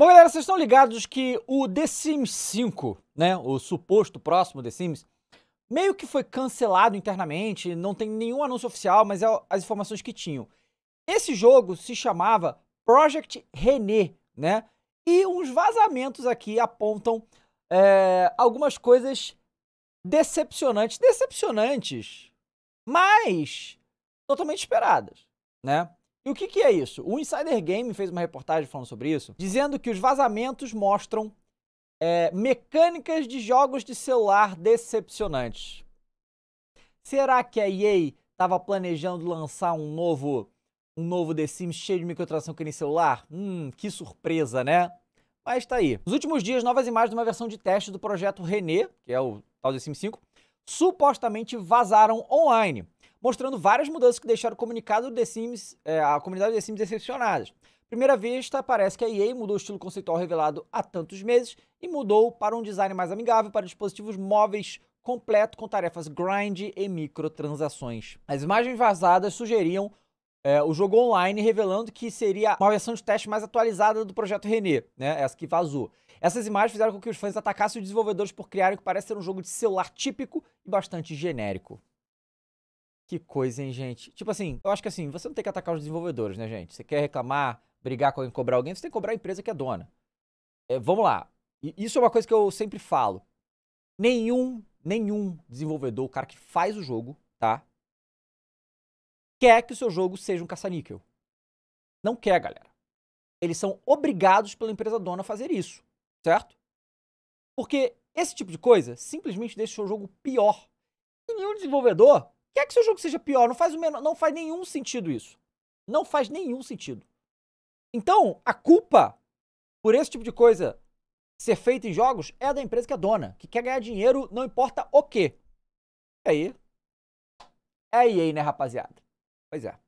Bom, galera, vocês estão ligados que o The Sims 5, né, o suposto próximo The Sims, meio que foi cancelado internamente, não tem nenhum anúncio oficial, mas é as informações que tinham. Esse jogo se chamava Project René, né? E uns vazamentos aqui apontam é, algumas coisas decepcionantes, decepcionantes, mas totalmente esperadas, né? E o que, que é isso? O Insider Game fez uma reportagem falando sobre isso, dizendo que os vazamentos mostram é, mecânicas de jogos de celular decepcionantes. Será que a EA estava planejando lançar um novo um novo The Sims cheio de microtração que nem celular? Hum, que surpresa, né? Mas tá aí. Nos últimos dias, novas imagens de uma versão de teste do projeto René, que é o tal The Sims 5, supostamente vazaram online mostrando várias mudanças que deixaram o comunicado de The Sims, é, a comunidade de The Sims decepcionadas. Primeira vista, parece que a EA mudou o estilo conceitual revelado há tantos meses e mudou para um design mais amigável para dispositivos móveis completo com tarefas grind e microtransações. As imagens vazadas sugeriam é, o jogo online, revelando que seria uma versão de teste mais atualizada do projeto René, né? Essa que vazou. Essas imagens fizeram com que os fãs atacassem os desenvolvedores por criarem o que parece ser um jogo de celular típico e bastante genérico. Que coisa, hein, gente? Tipo assim, eu acho que assim, você não tem que atacar os desenvolvedores, né, gente? Você quer reclamar, brigar com alguém, cobrar alguém, você tem que cobrar a empresa que é dona. É, vamos lá. isso é uma coisa que eu sempre falo. Nenhum, nenhum desenvolvedor, o cara que faz o jogo, tá? Quer que o seu jogo seja um caça-níquel. Não quer, galera. Eles são obrigados pela empresa dona a fazer isso, certo? Porque esse tipo de coisa simplesmente deixa o seu jogo pior. E nenhum desenvolvedor Quer que seu jogo seja pior, não faz, o menor, não faz nenhum sentido isso. Não faz nenhum sentido. Então, a culpa por esse tipo de coisa ser feita em jogos é da empresa que é dona, que quer ganhar dinheiro, não importa o quê. E aí? É aí né, rapaziada? Pois é.